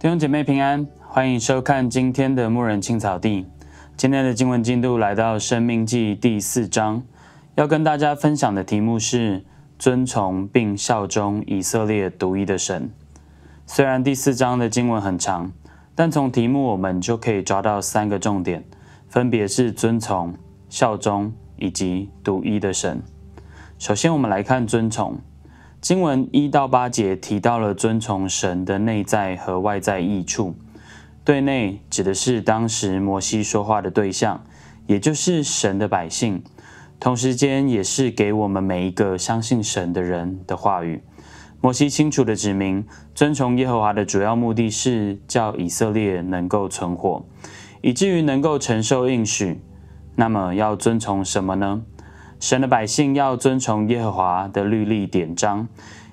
弟兄姐妹平安，欢迎收看今天的牧人青草地。今天的经文进度来到《生命记》第四章，要跟大家分享的题目是“遵从并效忠以色列独一的神”。虽然第四章的经文很长，但从题目我们就可以抓到三个重点，分别是遵从、效忠以及独一的神。首先，我们来看遵从。经文一到八节提到了遵从神的内在和外在益处。对内指的是当时摩西说话的对象，也就是神的百姓；同时间也是给我们每一个相信神的人的话语。摩西清楚的指明，遵从耶和华的主要目的是叫以色列能够存活，以至于能够承受应许。那么要遵从什么呢？神的百姓要遵从耶和华的律例典章，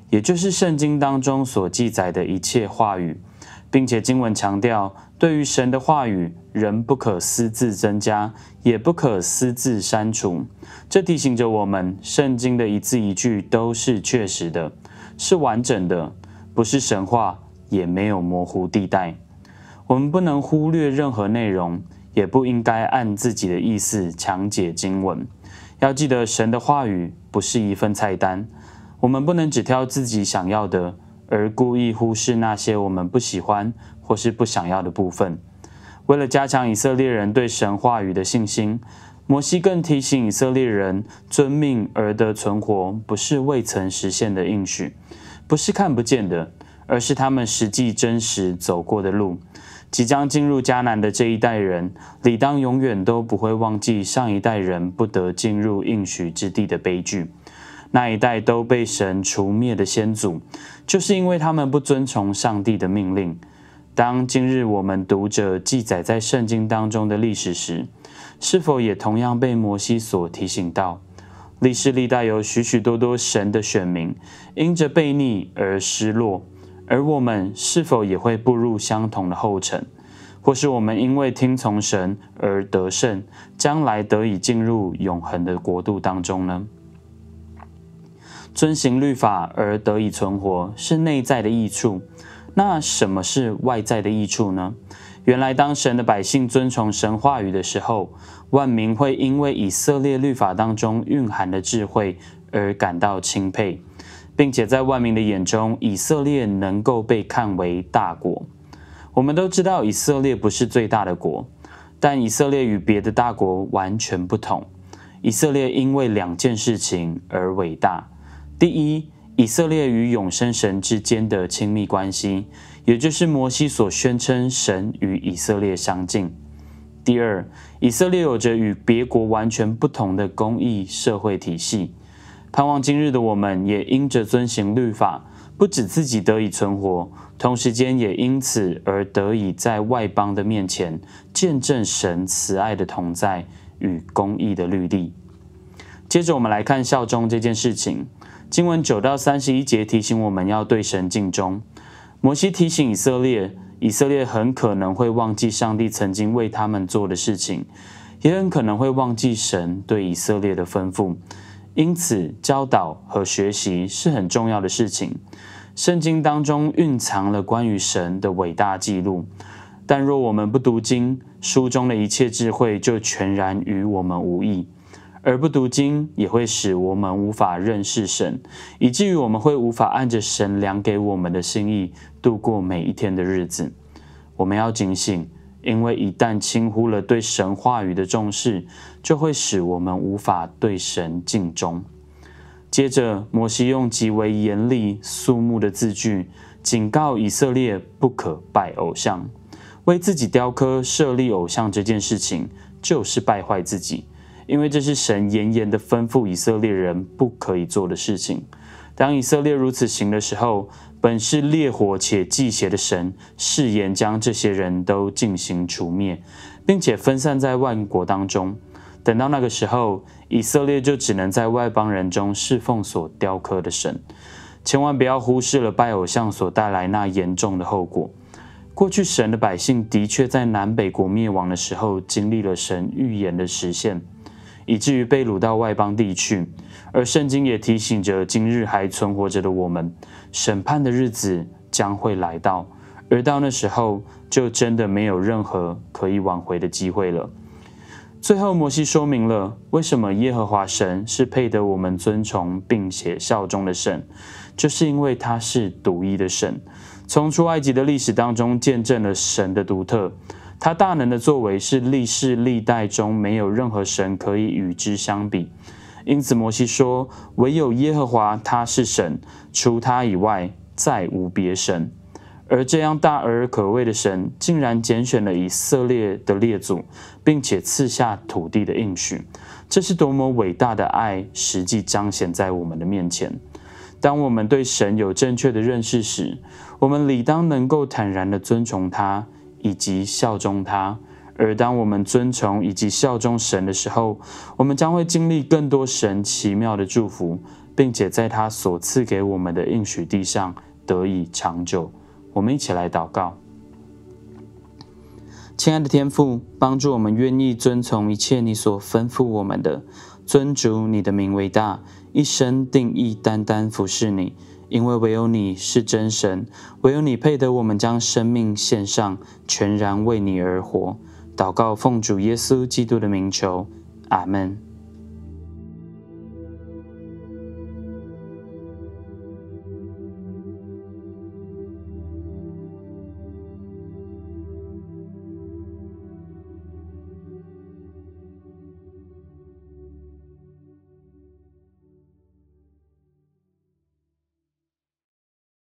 也就是圣经当中所记载的一切话语，并且经文强调，对于神的话语，人不可私自增加，也不可私自删除。这提醒着我们，圣经的一字一句都是确实的，是完整的，不是神话，也没有模糊地带。我们不能忽略任何内容，也不应该按自己的意思强解经文。要记得，神的话语不是一份菜单，我们不能只挑自己想要的，而故意忽视那些我们不喜欢或是不想要的部分。为了加强以色列人对神话语的信心，摩西更提醒以色列人，遵命而得存活，不是未曾实现的应许，不是看不见的，而是他们实际真实走过的路。即将进入迦南的这一代人，理当永远都不会忘记上一代人不得进入应许之地的悲剧。那一代都被神除灭的先祖，就是因为他们不遵从上帝的命令。当今日我们读者记载在圣经当中的历史时，是否也同样被摩西所提醒到？历史历代有许许多多神的选民，因着悖逆而失落。而我们是否也会步入相同的后尘，或是我们因为听从神而得胜，将来得以进入永恒的国度当中呢？遵行律法而得以存活是内在的益处，那什么是外在的益处呢？原来当神的百姓遵从神话语的时候，万民会因为以色列律法当中蕴含的智慧而感到钦佩。并且在万民的眼中，以色列能够被看为大国。我们都知道，以色列不是最大的国，但以色列与别的大国完全不同。以色列因为两件事情而伟大：第一，以色列与永生神之间的亲密关系，也就是摩西所宣称神与以色列相近；第二，以色列有着与别国完全不同的公益社会体系。盼望今日的我们也因着遵行律法，不止自己得以存活，同时间也因此而得以在外邦的面前见证神慈爱的同在与公义的律例。接着，我们来看效忠这件事情。经文九到三十一节提醒我们要对神尽忠。摩西提醒以色列，以色列很可能会忘记上帝曾经为他们做的事情，也很可能会忘记神对以色列的吩咐。因此，教导和学习是很重要的事情。圣经当中蕴藏了关于神的伟大记录，但若我们不读经，书中的一切智慧就全然与我们无异。而不读经，也会使我们无法认识神，以至于我们会无法按着神量给我们的心意度过每一天的日子。我们要警醒。因为一旦轻忽了对神话语的重视，就会使我们无法对神尽忠。接着，摩西用极为严厉肃穆的字句，警告以色列不可拜偶像，为自己雕刻设立偶像这件事情，就是败坏自己，因为这是神严严的吩咐以色列人不可以做的事情。当以色列如此行的时候，本是烈火且忌邪的神，誓言将这些人都进行除灭，并且分散在万国当中。等到那个时候，以色列就只能在外邦人中侍奉所雕刻的神。千万不要忽视了拜偶像所带来那严重的后果。过去神的百姓的确在南北国灭亡的时候，经历了神预言的实现。以至于被掳到外邦地去，而圣经也提醒着今日还存活着的我们，审判的日子将会来到，而到那时候就真的没有任何可以挽回的机会了。最后，摩西说明了为什么耶和华神是配得我们尊崇并且效忠的神，就是因为他是独一的神，从出埃及的历史当中见证了神的独特。他大能的作为是历世历代中没有任何神可以与之相比，因此摩西说：“唯有耶和华他是神，除他以外再无别神。”而这样大而可畏的神，竟然拣选了以色列的列祖，并且赐下土地的应许，这是多么伟大的爱！实际彰显在我们的面前。当我们对神有正确的认识时，我们理当能够坦然地尊崇他。以及效忠他。而当我们遵从以及效忠神的时候，我们将会经历更多神奇妙的祝福，并且在他所赐给我们的应许地上得以长久。我们一起来祷告，亲爱的天父，帮助我们愿意遵从一切你所吩咐我们的。尊主你的名为大，一生定义单单服侍你。因为唯有你是真神，唯有你配得我们将生命献上，全然为你而活。祷告，奉主耶稣基督的名求，阿门。